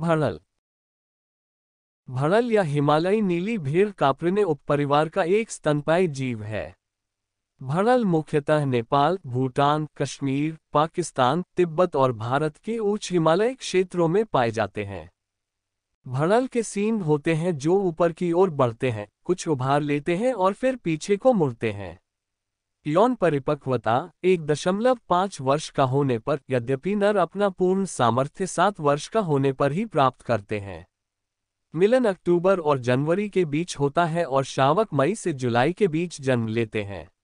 भड़ल भड़ल या हिमालयी नीली भीड़ कापरने उपपरिवार का एक स्तनपायी जीव है भड़ल मुख्यतः नेपाल भूटान कश्मीर पाकिस्तान तिब्बत और भारत के उच्च हिमालय क्षेत्रों में पाए जाते हैं भड़ल के सीन होते हैं जो ऊपर की ओर बढ़ते हैं कुछ उभार लेते हैं और फिर पीछे को मुड़ते हैं यौन परिपक्वता एक दशमलव पाँच वर्ष का होने पर यद्यपि नर अपना पूर्ण सामर्थ्य सात वर्ष का होने पर ही प्राप्त करते हैं मिलन अक्टूबर और जनवरी के बीच होता है और शावक मई से जुलाई के बीच जन्म लेते हैं